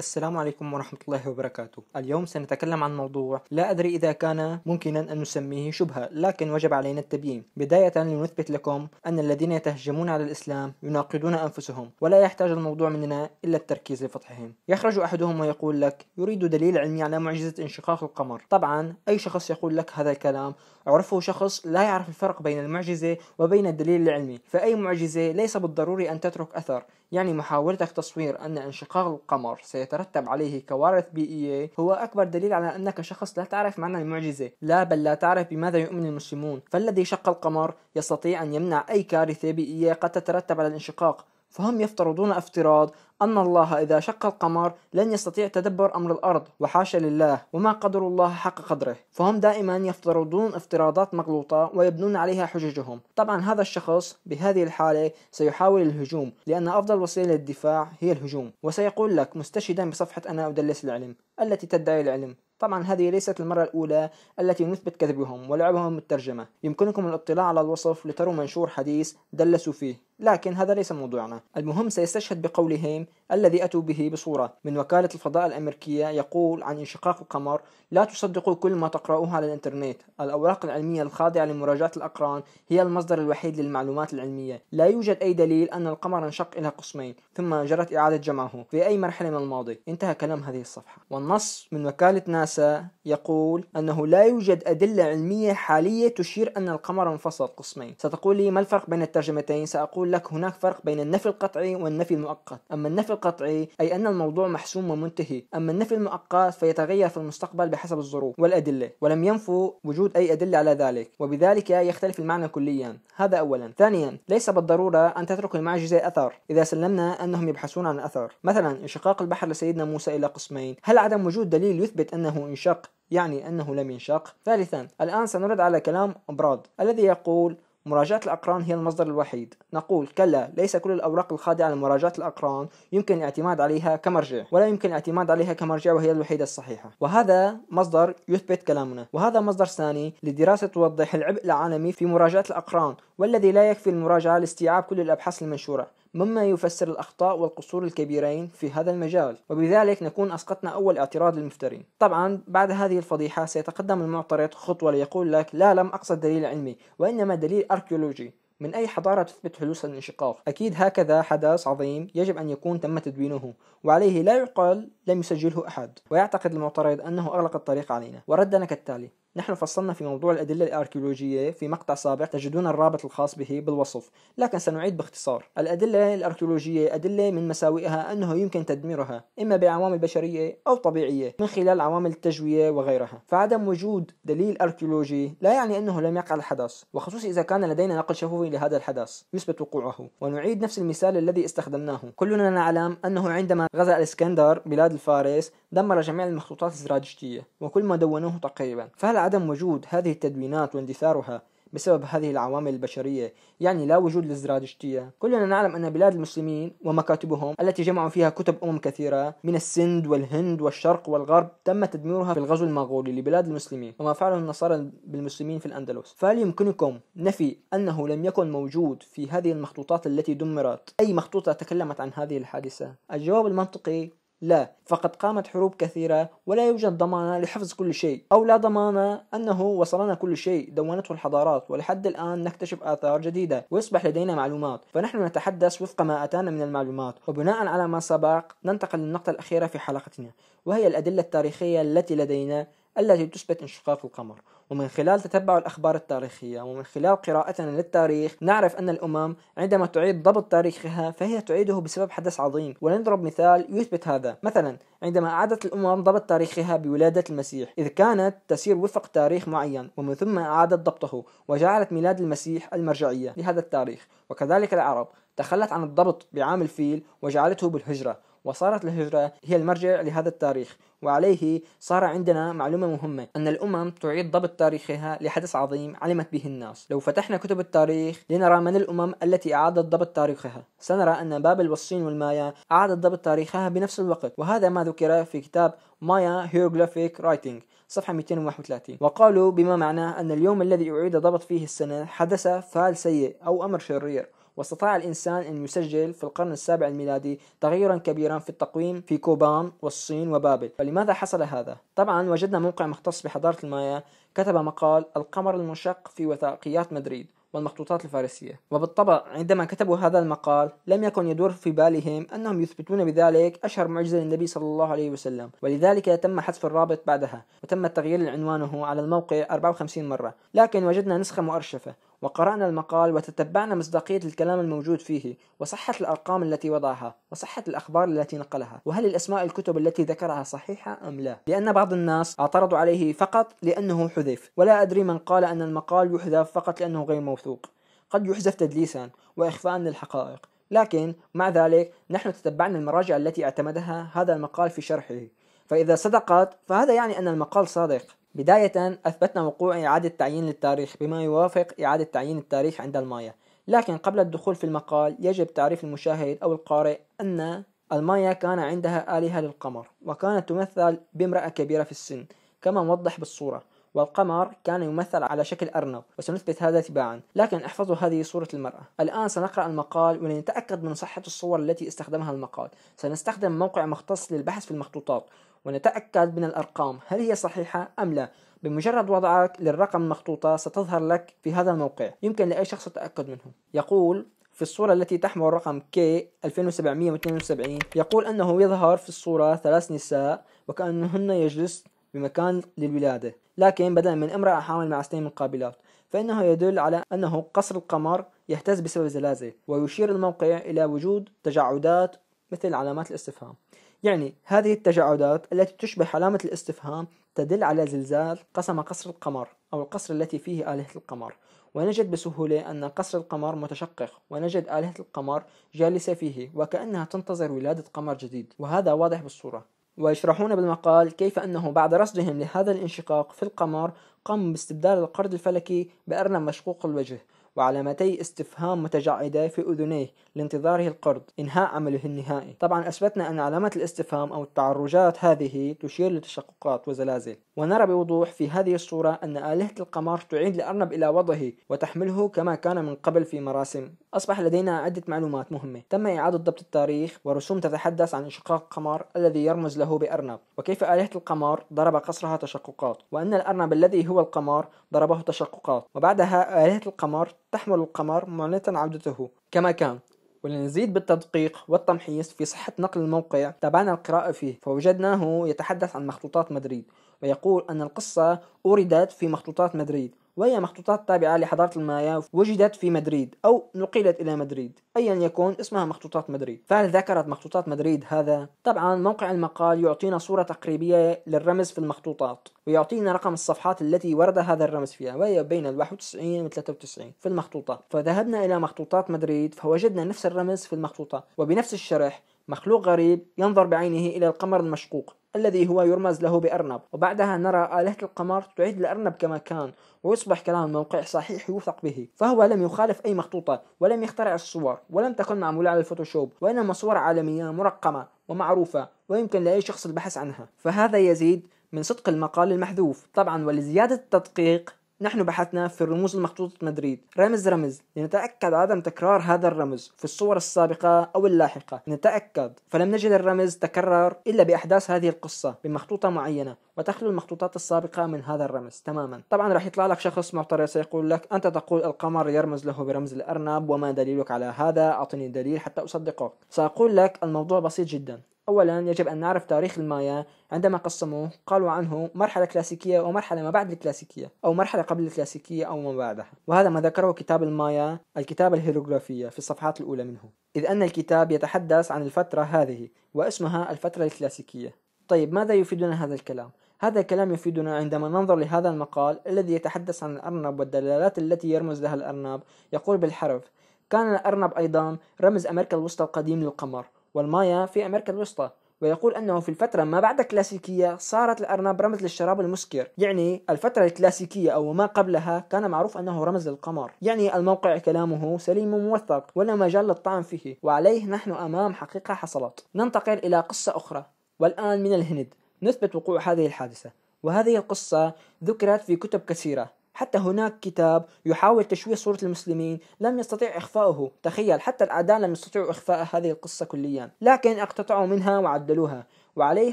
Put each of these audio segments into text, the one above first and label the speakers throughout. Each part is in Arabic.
Speaker 1: السلام عليكم ورحمة الله وبركاته اليوم سنتكلم عن موضوع لا أدري إذا كان ممكنا أن نسميه شبهة لكن وجب علينا التبيين بداية لنثبت لكم أن الذين يتهجمون على الإسلام يناقضون أنفسهم ولا يحتاج الموضوع مننا إلا التركيز لفتحهم يخرج أحدهم ويقول لك يريد دليل علمي على معجزة انشقاق القمر طبعا أي شخص يقول لك هذا الكلام عرفه شخص لا يعرف الفرق بين المعجزة وبين الدليل العلمي فأي معجزة ليس بالضروري أن تترك أثر يعني محاولتك تصوير أن انشقاق القمر سيترتب عليه كوارث بيئية هو أكبر دليل على أنك شخص لا تعرف معنى المعجزة لا بل لا تعرف بماذا يؤمن المسلمون فالذي شق القمر يستطيع أن يمنع أي كارثة بيئية قد تترتب على الانشقاق فهم يفترضون افتراض أن الله إذا شق القمر لن يستطيع تدبر أمر الأرض وحاشا لله وما قدر الله حق قدره فهم دائما يفترضون افتراضات مغلوطة ويبنون عليها حججهم طبعا هذا الشخص بهذه الحالة سيحاول الهجوم لأن أفضل وسيلة للدفاع هي الهجوم وسيقول لك مستشهدا بصفحة أنا أدلس العلم التي تدعي العلم طبعا هذه ليست المرة الأولى التي نثبت كذبهم ولعبهم الترجمة يمكنكم الاطلاع على الوصف لتروا منشور حديث دلسوا فيه لكن هذا ليس موضوعنا المهم سيستشهد بقولهم الذي أتوا به بصورة من وكالة الفضاء الأمريكية يقول عن انشقاق القمر لا تصدقوا كل ما تقرأوه على الإنترنت الأوراق العلمية الخاضعة لمراجعة الأقران هي المصدر الوحيد للمعلومات العلمية لا يوجد أي دليل أن القمر انشق إلى قسمين ثم جرت إعادة جمعه في أي مرحلة من الماضي انتهى كلام هذه الصفحة والنص من وكالة ناسا يقول أنه لا يوجد أدلة علمية حالية تشير أن القمر انفصل قسمين ستقول لي ما الفرق بين الترجمتين سأقول لك هناك فرق بين النفي القطعي والنفي المؤقت أما النفي القطعي أي أن الموضوع محسوم ومنتهي أما النفي المؤقت فيتغير في المستقبل بحسب الظروف والأدلة ولم ينفوا وجود أي أدلة على ذلك وبذلك يختلف المعنى كليا هذا أولا ثانيا ليس بالضرورة أن تترك المعجزة أثر إذا سلمنا أنهم يبحثون عن أثر مثلا انشقاق البحر لسيدنا موسى إلى قسمين هل عدم وجود دليل يثبت أنه انشق يعني أنه لم ينشق ثالثا الآن سنرد على كلام براد الذي يقول مراجعة الأقران هي المصدر الوحيد نقول كلا ليس كل الأوراق الخاضعة لمراجعة الأقران يمكن الاعتماد عليها كمرجع ولا يمكن الاعتماد عليها كمرجع وهي الوحيدة الصحيحة وهذا مصدر يثبت كلامنا وهذا مصدر ثاني لدراسة توضح العبء العالمي في مراجعة الأقران والذي لا يكفي المراجعة لاستيعاب كل الأبحاث المنشورة مما يفسر الأخطاء والقصور الكبيرين في هذا المجال وبذلك نكون أسقطنا أول اعتراض للمفترين طبعا بعد هذه الفضيحة سيتقدم المعترض خطوة ليقول لك لا لم أقصد دليل علمي وإنما دليل أركيولوجي من أي حضارة تثبت حدوث الانشقاق أكيد هكذا حدث عظيم يجب أن يكون تم تدوينه وعليه لا يقال لم يسجله أحد ويعتقد المعترض أنه أغلق الطريق علينا وردنا كالتالي نحن فصلنا في موضوع الأدلة الأركيولوجية في مقطع سابق تجدون الرابط الخاص به بالوصف لكن سنعيد باختصار الأدلة الأركيولوجية أدلة من مساوئها أنه يمكن تدميرها إما بعوامل بشرية أو طبيعية من خلال عوامل التجوية وغيرها فعدم وجود دليل أركيولوجي لا يعني أنه لم يقع الحدث وخصوصا إذا كان لدينا نقل شفوي لهذا الحدث يثبت وقوعه ونعيد نفس المثال الذي استخدمناه كلنا نعلم أنه عندما غزا الإسكندر بلاد الفارس دمر جميع المخطوطات الزرادشتية وكل ما دونوه تقريبا فهل عدم وجود هذه التدوينات واندثارها بسبب هذه العوامل البشرية يعني لا وجود للزرادشتية كلنا نعلم أن بلاد المسلمين ومكاتبهم التي جمعوا فيها كتب أمم كثيرة من السند والهند والشرق والغرب تم تدميرها في الغزو المغولي لبلاد المسلمين وما فعله النصارى بالمسلمين في الأندلس فهل يمكنكم نفي أنه لم يكن موجود في هذه المخطوطات التي دمرت أي مخطوطة تكلمت عن هذه الحادثة الجواب المنطقي لا فقد قامت حروب كثيرة ولا يوجد ضمانة لحفظ كل شيء أو لا ضمانة أنه وصلنا كل شيء دونته الحضارات ولحد الآن نكتشف آثار جديدة ويصبح لدينا معلومات فنحن نتحدث وفق ما أتانا من المعلومات وبناء على ما سبق ننتقل للنقطة الأخيرة في حلقتنا وهي الأدلة التاريخية التي لدينا التي تثبت انشقاق القمر ومن خلال تتبع الأخبار التاريخية ومن خلال قراءتنا للتاريخ نعرف أن الأمم عندما تعيد ضبط تاريخها فهي تعيده بسبب حدث عظيم ولنضرب مثال يثبت هذا مثلا عندما أعادت الأمم ضبط تاريخها بولادة المسيح إذ كانت تسير وفق تاريخ معين ومن ثم أعادت ضبطه وجعلت ميلاد المسيح المرجعية لهذا التاريخ وكذلك العرب تخلت عن الضبط بعام الفيل وجعلته بالهجرة وصارت الهجرة هي المرجع لهذا التاريخ وعليه صار عندنا معلومة مهمة أن الأمم تعيد ضبط تاريخها لحدث عظيم علمت به الناس لو فتحنا كتب التاريخ لنرى من الأمم التي أعادت ضبط تاريخها سنرى أن بابل والصين والمايا أعادت ضبط تاريخها بنفس الوقت وهذا ما ذكر في كتاب مايا هيروغليفيك رايتنج صفحة 231 وقالوا بما معناه أن اليوم الذي أعيد ضبط فيه السنة حدث فعل سيء أو أمر شرير واستطاع الإنسان أن يسجل في القرن السابع الميلادي تغيرا كبيرا في التقويم في كوبان والصين وبابل فلماذا حصل هذا؟ طبعا وجدنا موقع مختص بحضارة المايا كتب مقال القمر المنشق في وثائقيات مدريد والمخطوطات الفارسية وبالطبع عندما كتبوا هذا المقال لم يكن يدور في بالهم أنهم يثبتون بذلك أشهر معجزة للنبي صلى الله عليه وسلم ولذلك تم حذف الرابط بعدها وتم تغيير عنوانه على الموقع 54 مرة لكن وجدنا نسخة مؤرشفة وقرأنا المقال وتتبعنا مصداقية الكلام الموجود فيه وصحة الأرقام التي وضعها وصحة الأخبار التي نقلها وهل الأسماء الكتب التي ذكرها صحيحة أم لا لأن بعض الناس اعترضوا عليه فقط لأنه حذف ولا أدري من قال أن المقال يحذف فقط لأنه غير موثوق قد يحذف تدليسا وإخفاء للحقائق لكن مع ذلك نحن تتبعنا المراجع التي اعتمدها هذا المقال في شرحه فإذا صدقت فهذا يعني أن المقال صادق بداية أثبتنا وقوع إعادة تعيين للتاريخ بما يوافق إعادة تعيين التاريخ عند المايا لكن قبل الدخول في المقال يجب تعريف المشاهد أو القارئ أن المايا كان عندها آلهة للقمر وكانت تمثل بامرأة كبيرة في السن كما موضح بالصورة والقمر كان يمثل على شكل أرنب وسنثبت هذا تباعا لكن احفظوا هذه صورة المرأة الآن سنقرأ المقال ولنتأكد من صحة الصور التي استخدمها المقال سنستخدم موقع مختص للبحث في المخطوطات ونتأكد من الأرقام هل هي صحيحة أم لا بمجرد وضعك للرقم المخطوطة ستظهر لك في هذا الموقع يمكن لأي شخص التأكد منه يقول في الصورة التي تحمل الرقم K 2772 يقول أنه يظهر في الصورة ثلاث نساء وكأنهن يجلس بمكان للولادة لكن بدلا من امرأة حامل مع اثنين من القابلات فإنه يدل على أنه قصر القمر يهتز بسبب زلازل ويشير الموقع إلى وجود تجعدات مثل علامات الاستفهام يعني هذه التجاعدات التي تشبه علامة الاستفهام تدل على زلزال قسم قصر القمر أو القصر التي فيه آلهة القمر ونجد بسهولة أن قصر القمر متشقق ونجد آلهة القمر جالسة فيه وكأنها تنتظر ولادة قمر جديد وهذا واضح بالصورة ويشرحون بالمقال كيف أنه بعد رصدهم لهذا الانشقاق في القمر قاموا باستبدال القرد الفلكي بأرنب مشقوق الوجه وعلامتي استفهام متجعدة في أذنيه لانتظاره القرض إنهاء عمله النهائي طبعا أثبتنا أن علامة الاستفهام أو التعرجات هذه تشير لتشققات وزلازل ونرى بوضوح في هذه الصورة أن آلهة القمر تعيد الأرنب إلى وضعه وتحمله كما كان من قبل في مراسم أصبح لدينا عدة معلومات مهمة تم إعادة ضبط التاريخ ورسوم تتحدث عن انشقاق قمر الذي يرمز له بأرنب وكيف آلهة القمر ضرب قصرها تشققات وأن الأرنب الذي هو القمر ضربه تشققات وبعدها آلهة القمر تحمل القمر معلنة عودته كما كان ولنزيد بالتدقيق والتمحيص في صحة نقل الموقع تابعنا القراءة فيه فوجدناه يتحدث عن مخطوطات مدريد ويقول أن القصة أوردت في مخطوطات مدريد وهي مخطوطات تابعة لحضارة المايا وجدت في مدريد أو نقلت إلى مدريد أيا يكون اسمها مخطوطات مدريد فهل ذكرت مخطوطات مدريد هذا؟ طبعا موقع المقال يعطينا صورة تقريبية للرمز في المخطوطات ويعطينا رقم الصفحات التي ورد هذا الرمز فيها وهي بين ال 91 و 93 في المخطوطات فذهبنا إلى مخطوطات مدريد فوجدنا نفس الرمز في المخطوطة وبنفس الشرح مخلوق غريب ينظر بعينه إلى القمر المشقوق الذي هو يرمز له بأرنب وبعدها نرى آلهة القمر تعيد الأرنب كما كان ويصبح كلام موقع صحيح يوثق به فهو لم يخالف أي مخطوطة ولم يخترع الصور ولم تكن معمولة على الفوتوشوب وإنما صور عالمية مرقمة ومعروفة ويمكن لأي شخص البحث عنها فهذا يزيد من صدق المقال المحذوف طبعا ولزيادة التدقيق نحن بحثنا في الرموز المخطوطة مدريد رمز رمز لنتأكد عدم تكرار هذا الرمز في الصور السابقة أو اللاحقة نتأكد فلم نجد الرمز تكرر إلا بأحداث هذه القصة بمخطوطة معينة وتخلو المخطوطات السابقة من هذا الرمز تماما طبعا راح يطلع لك شخص معترض سيقول لك أنت تقول القمر يرمز له برمز الأرنب وما دليلك على هذا أعطني دليل حتى أصدقك سأقول لك الموضوع بسيط جدا أولا يجب أن نعرف تاريخ المايا عندما قسموه قالوا عنه مرحلة كلاسيكية ومرحلة ما بعد الكلاسيكية أو مرحلة قبل الكلاسيكية أو ما بعدها وهذا ما ذكره كتاب المايا الكتاب الهيروغرافية في الصفحات الأولى منه إذ أن الكتاب يتحدث عن الفترة هذه واسمها الفترة الكلاسيكية طيب ماذا يفيدنا هذا الكلام؟ هذا الكلام يفيدنا عندما ننظر لهذا المقال الذي يتحدث عن الأرنب والدلالات التي يرمز لها الأرنب يقول بالحرف كان الأرنب أيضا رمز أمريكا الوسطى القديم للقمر والمايا في أمريكا الوسطى ويقول أنه في الفترة ما بعد الكلاسيكية صارت الأرنب رمز للشراب المسكر يعني الفترة الكلاسيكية أو ما قبلها كان معروف أنه رمز للقمر يعني الموقع كلامه سليم وموثق ولا مجال للطعن فيه وعليه نحن أمام حقيقة حصلت ننتقل إلى قصة أخرى والآن من الهند نثبت وقوع هذه الحادثة وهذه القصة ذكرت في كتب كثيرة حتى هناك كتاب يحاول تشويه صورة المسلمين لم يستطيع إخفاؤه تخيل حتى الأعداء لم يستطيعوا إخفاء هذه القصة كليا لكن اقتطعوا منها وعدلوها وعليه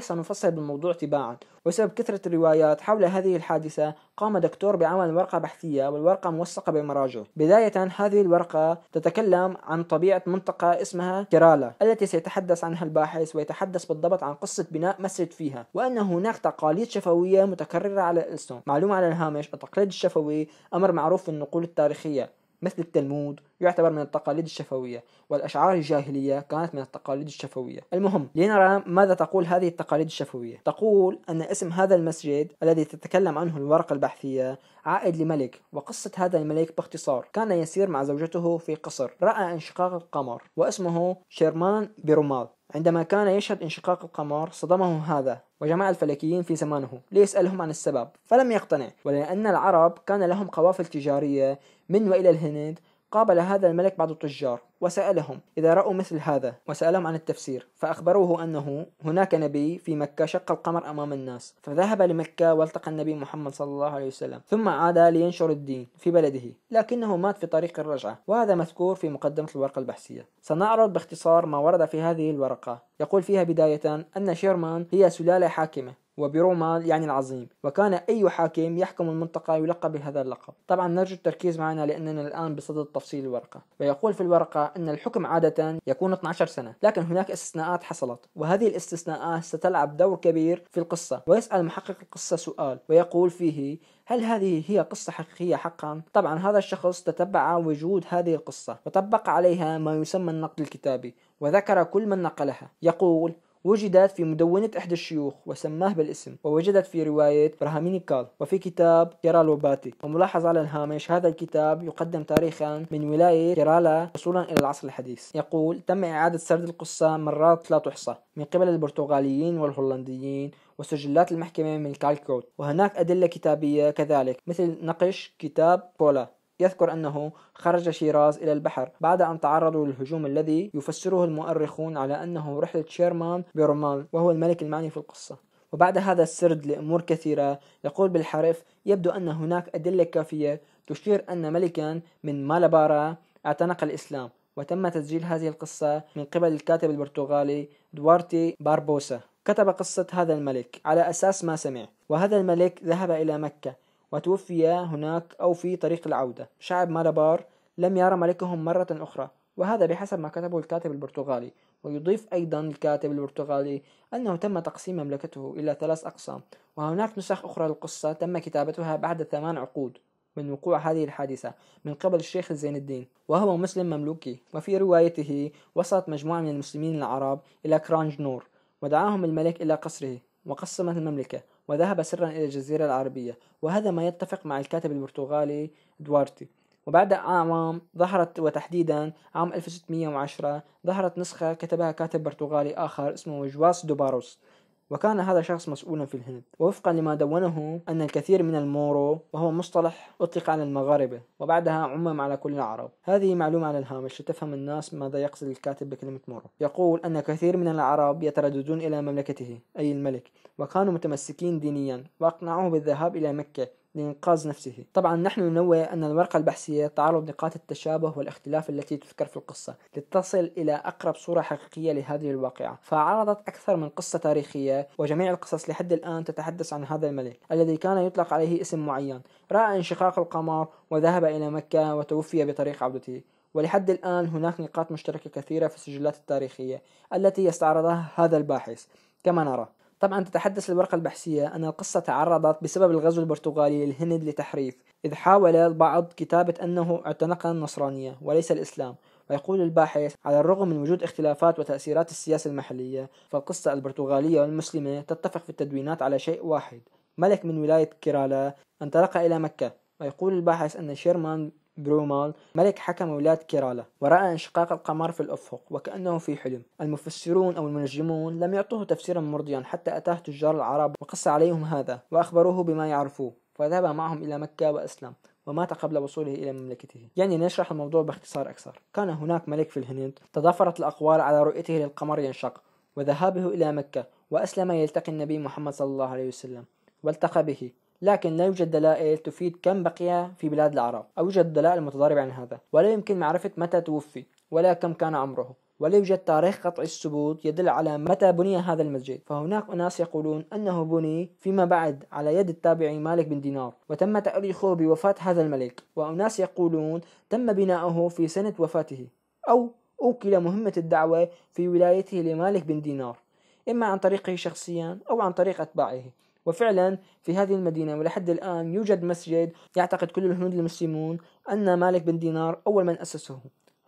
Speaker 1: سنفصل بالموضوع تباعا وبسبب كثرة الروايات حول هذه الحادثة قام دكتور بعمل ورقة بحثية والورقة موثقة بمراجع بداية هذه الورقة تتكلم عن طبيعة منطقة اسمها كيرالا التي سيتحدث عنها الباحث ويتحدث بالضبط عن قصة بناء مسجد فيها وأن هناك تقاليد شفوية متكررة على الألسن معلومة على الهامش التقليد الشفوي أمر معروف في النقول التاريخية مثل التلمود يعتبر من التقاليد الشفوية والأشعار الجاهلية كانت من التقاليد الشفوية المهم لنرى ماذا تقول هذه التقاليد الشفوية تقول أن اسم هذا المسجد الذي تتكلم عنه الورقة البحثية عائد لملك وقصة هذا الملك باختصار كان يسير مع زوجته في قصر رأى انشقاق القمر واسمه شيرمان بيرومال عندما كان يشهد انشقاق القمر صدمه هذا وجمع الفلكيين في زمانه ليسألهم عن السبب فلم يقتنع ولأن العرب كان لهم قوافل تجارية من وإلى الهند قابل هذا الملك بعض التجار وسألهم إذا رأوا مثل هذا وسألهم عن التفسير فأخبروه أنه هناك نبي في مكة شق القمر أمام الناس فذهب لمكة والتقى النبي محمد صلى الله عليه وسلم ثم عاد لينشر الدين في بلده لكنه مات في طريق الرجعة وهذا مذكور في مقدمة الورقة البحثية سنعرض باختصار ما ورد في هذه الورقة يقول فيها بداية أن شيرمان هي سلالة حاكمة وبرومال يعني العظيم وكان أي حاكم يحكم المنطقة يلقب بهذا اللقب طبعا نرجو التركيز معنا لأننا الآن بصدد تفصيل الورقة ويقول في الورقة أن الحكم عادة يكون 12 سنة لكن هناك استثناءات حصلت وهذه الاستثناءات ستلعب دور كبير في القصة ويسأل محقق القصة سؤال ويقول فيه هل هذه هي قصة حقيقية حقا؟ طبعا هذا الشخص تتبع وجود هذه القصة وطبق عليها ما يسمى النقد الكتابي وذكر كل من نقلها يقول وجدت في مدونة إحدى الشيوخ وسماه بالاسم ووجدت في رواية براهامينيكال وفي كتاب كيرالو باتي وملاحظ على الهامش هذا الكتاب يقدم تاريخا من ولاية كيرالا وصولا إلى العصر الحديث يقول تم إعادة سرد القصة مرات لا تحصى من قبل البرتغاليين والهولنديين وسجلات المحكمة من كالكوت وهناك أدلة كتابية كذلك مثل نقش كتاب كولا يذكر أنه خرج شيراز إلى البحر بعد أن تعرضوا للهجوم الذي يفسره المؤرخون على أنه رحلة شيرمان برومان وهو الملك المعني في القصة وبعد هذا السرد لأمور كثيرة يقول بالحرف يبدو أن هناك أدلة كافية تشير أن ملكا من مالابارا اعتنق الإسلام وتم تسجيل هذه القصة من قبل الكاتب البرتغالي دوارتي باربوسا كتب قصة هذا الملك على أساس ما سمع وهذا الملك ذهب إلى مكة وتوفي هناك أو في طريق العودة شعب مالابار لم يرى ملكهم مرة أخرى وهذا بحسب ما كتبه الكاتب البرتغالي ويضيف أيضا الكاتب البرتغالي أنه تم تقسيم مملكته إلى ثلاث أقسام وهناك نسخ أخرى للقصة تم كتابتها بعد ثمان عقود من وقوع هذه الحادثة من قبل الشيخ زين الدين وهو مسلم مملوكي وفي روايته وصلت مجموعة من المسلمين العرب إلى كرانج نور ودعاهم الملك إلى قصره وقسمت المملكة وذهب سرا إلى الجزيرة العربية وهذا ما يتفق مع الكاتب البرتغالي دوارتي وبعد أعوام ظهرت وتحديدا عام 1610 ظهرت نسخة كتبها كاتب برتغالي آخر اسمه جواس دوباروس وكان هذا الشخص مسؤولا في الهند ووفقا لما دونه أن الكثير من المورو وهو مصطلح أطلق على المغاربة وبعدها عمم على كل العرب هذه معلومة على الهامش لتفهم الناس ماذا يقصد الكاتب بكلمة مورو يقول أن كثير من العرب يترددون إلى مملكته أي الملك وكانوا متمسكين دينيا وأقنعوه بالذهاب إلى مكة لإنقاذ نفسه طبعا نحن ننوه أن الورقة البحثية تعرض نقاط التشابه والاختلاف التي تذكر في القصة لتصل إلى أقرب صورة حقيقية لهذه الواقعة فعرضت أكثر من قصة تاريخية وجميع القصص لحد الآن تتحدث عن هذا الملك الذي كان يطلق عليه اسم معين رأى انشقاق القمر وذهب إلى مكة وتوفي بطريق عودته ولحد الآن هناك نقاط مشتركة كثيرة في السجلات التاريخية التي يستعرضها هذا الباحث كما نرى طبعا تتحدث الورقة البحثية أن القصة تعرضت بسبب الغزو البرتغالي للهند لتحريف إذ حاول البعض كتابة أنه اعتنق النصرانية وليس الإسلام ويقول الباحث على الرغم من وجود اختلافات وتأثيرات السياسة المحلية فالقصة البرتغالية والمسلمة تتفق في التدوينات على شيء واحد ملك من ولاية كيرالا انطلق إلى مكة ويقول الباحث أن شيرمان برومال ملك حكم ولاية كيرالا ورأى انشقاق القمر في الأفق وكأنه في حلم المفسرون أو المنجمون لم يعطوه تفسيرا مرضيا حتى أتاه تجار العرب وقص عليهم هذا وأخبروه بما يعرفوه فذهب معهم إلى مكة وأسلم ومات قبل وصوله إلى مملكته يعني نشرح الموضوع باختصار أكثر كان هناك ملك في الهند تضافرت الأقوال على رؤيته للقمر ينشق وذهابه إلى مكة وأسلم يلتقي النبي محمد صلى الله عليه وسلم والتقى به لكن لا يوجد دلائل تفيد كم بقي في بلاد العرب أو يوجد دلائل متضاربة عن هذا ولا يمكن معرفة متى توفي ولا كم كان عمره ولا يوجد تاريخ قطعي الثبوت يدل على متى بني هذا المسجد فهناك أناس يقولون أنه بني فيما بعد على يد التابعي مالك بن دينار وتم تأريخه بوفاة هذا الملك وأناس يقولون تم بناؤه في سنة وفاته أو أوكل مهمة الدعوة في ولايته لمالك بن دينار إما عن طريقه شخصيا أو عن طريق أتباعه وفعلا في هذه المدينة ولحد الآن يوجد مسجد يعتقد كل الهنود المسلمون أن مالك بن دينار أول من أسسه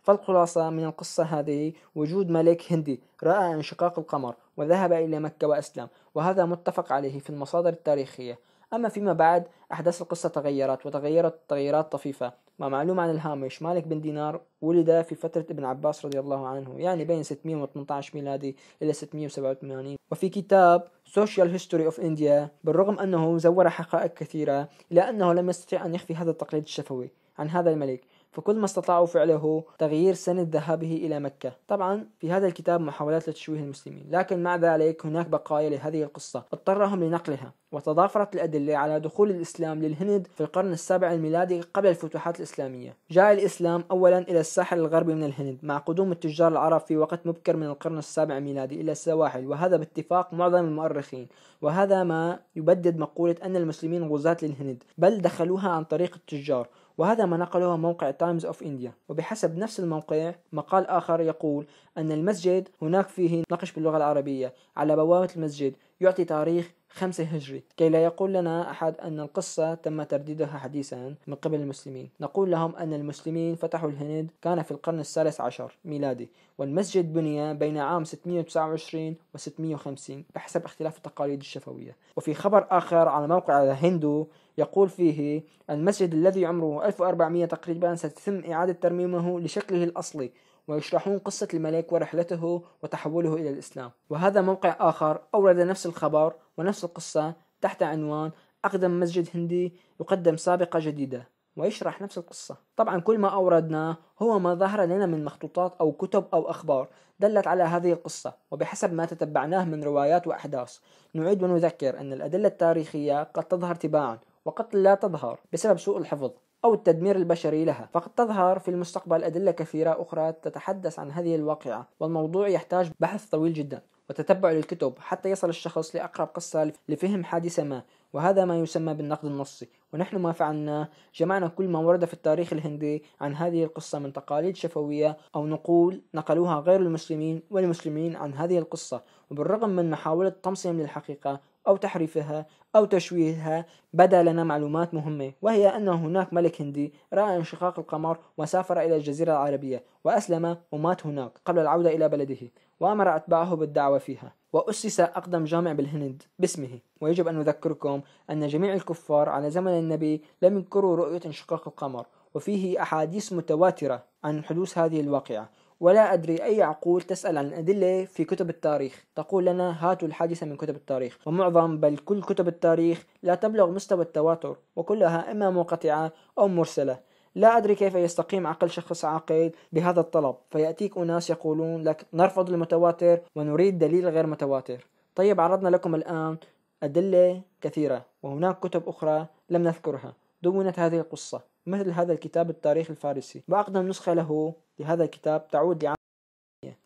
Speaker 1: فالخلاصة من القصة هذه وجود ملك هندي رأى انشقاق القمر وذهب إلى مكة وأسلم وهذا متفق عليه في المصادر التاريخية أما فيما بعد أحداث القصة تغيرت وتغيرت تغيرات طفيفة ما معلوم عن الهامش مالك بن دينار ولد في فترة ابن عباس رضي الله عنه يعني بين 618 ميلادي إلى 687 وفي كتاب Social History of India بالرغم أنه زور حقائق كثيرة إلا أنه لم يستطع أن يخفي هذا التقليد الشفوي عن هذا الملك فكل ما استطاعوا فعله تغيير سنة ذهابه إلى مكة طبعا في هذا الكتاب محاولات لتشويه المسلمين لكن مع ذلك هناك بقايا لهذه القصة اضطرهم لنقلها وتضافرت الأدلة على دخول الإسلام للهند في القرن السابع الميلادي قبل الفتوحات الإسلامية جاء الإسلام أولا إلى الساحل الغربي من الهند مع قدوم التجار العرب في وقت مبكر من القرن السابع الميلادي إلى السواحل وهذا باتفاق معظم المؤرخين وهذا ما يبدد مقولة أن المسلمين غزاة للهند بل دخلوها عن طريق التجار وهذا ما نقله موقع تايمز أوف إنديا وبحسب نفس الموقع مقال آخر يقول أن المسجد هناك فيه نقش باللغة العربية على بوابة المسجد يعطي تاريخ خمسة هجري كي لا يقول لنا أحد أن القصة تم ترديدها حديثا من قبل المسلمين نقول لهم أن المسلمين فتحوا الهند كان في القرن الثالث عشر ميلادي والمسجد بني بين عام 629 و 650 بحسب اختلاف التقاليد الشفوية وفي خبر آخر على موقع هندو يقول فيه المسجد الذي عمره 1400 تقريبا ستتم إعادة ترميمه لشكله الأصلي ويشرحون قصة الملك ورحلته وتحوله إلى الإسلام وهذا موقع آخر أورد نفس الخبر ونفس القصة تحت عنوان أقدم مسجد هندي يقدم سابقة جديدة ويشرح نفس القصة طبعا كل ما أوردناه هو ما ظهر لنا من مخطوطات أو كتب أو أخبار دلت على هذه القصة وبحسب ما تتبعناه من روايات وأحداث نعيد ونذكر أن الأدلة التاريخية قد تظهر تباعا وقد لا تظهر بسبب سوء الحفظ أو التدمير البشري لها فقد تظهر في المستقبل أدلة كثيرة أخرى تتحدث عن هذه الواقعة والموضوع يحتاج بحث طويل جدا وتتبع للكتب حتى يصل الشخص لأقرب قصة لفهم حادثة ما وهذا ما يسمى بالنقد النصي ونحن ما فعلناه جمعنا كل ما ورد في التاريخ الهندي عن هذه القصة من تقاليد شفوية أو نقول نقلوها غير المسلمين والمسلمين عن هذه القصة وبالرغم من محاولة طمسهم للحقيقة أو تحريفها أو تشويهها بدا لنا معلومات مهمة وهي أن هناك ملك هندي رأى انشقاق القمر وسافر إلى الجزيرة العربية وأسلم ومات هناك قبل العودة إلى بلده وأمر أتباعه بالدعوة فيها وأسس أقدم جامع بالهند باسمه ويجب أن نذكركم أن جميع الكفار على زمن النبي لم ينكروا رؤية انشقاق القمر وفيه أحاديث متواترة عن حدوث هذه الواقعة ولا أدري أي عقول تسأل عن الأدلة في كتب التاريخ تقول لنا هاتوا الحادثة من كتب التاريخ ومعظم بل كل كتب التاريخ لا تبلغ مستوى التواتر وكلها إما منقطعة أو مرسلة لا أدري كيف يستقيم عقل شخص عاقل بهذا الطلب فيأتيك أناس يقولون لك نرفض المتواتر ونريد دليل غير متواتر طيب عرضنا لكم الآن أدلة كثيرة وهناك كتب أخرى لم نذكرها دونت هذه القصة مثل هذا الكتاب التاريخ الفارسي وأقدم نسخة له لهذا الكتاب تعود لعام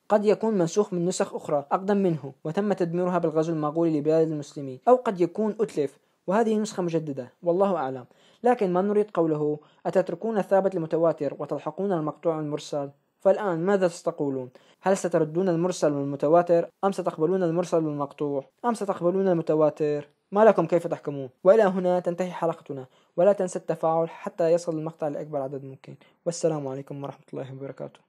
Speaker 1: قد يكون منسوخ من نسخ أخرى أقدم منه وتم تدميرها بالغزو المغولي لبلاد المسلمين أو قد يكون أتلف وهذه نسخة مجددة والله أعلم لكن ما نريد قوله أتتركون الثابت المتواتر وتلحقون المقطوع المرسل فالآن ماذا ستقولون؟ هل ستردون المرسل والمتواتر أم ستقبلون المرسل والمقطوع أم ستقبلون المتواتر ما لكم كيف تحكمون وإلى هنا تنتهي حلقتنا ولا تنسى التفاعل حتى يصل المقطع لأكبر عدد ممكن والسلام عليكم ورحمة الله وبركاته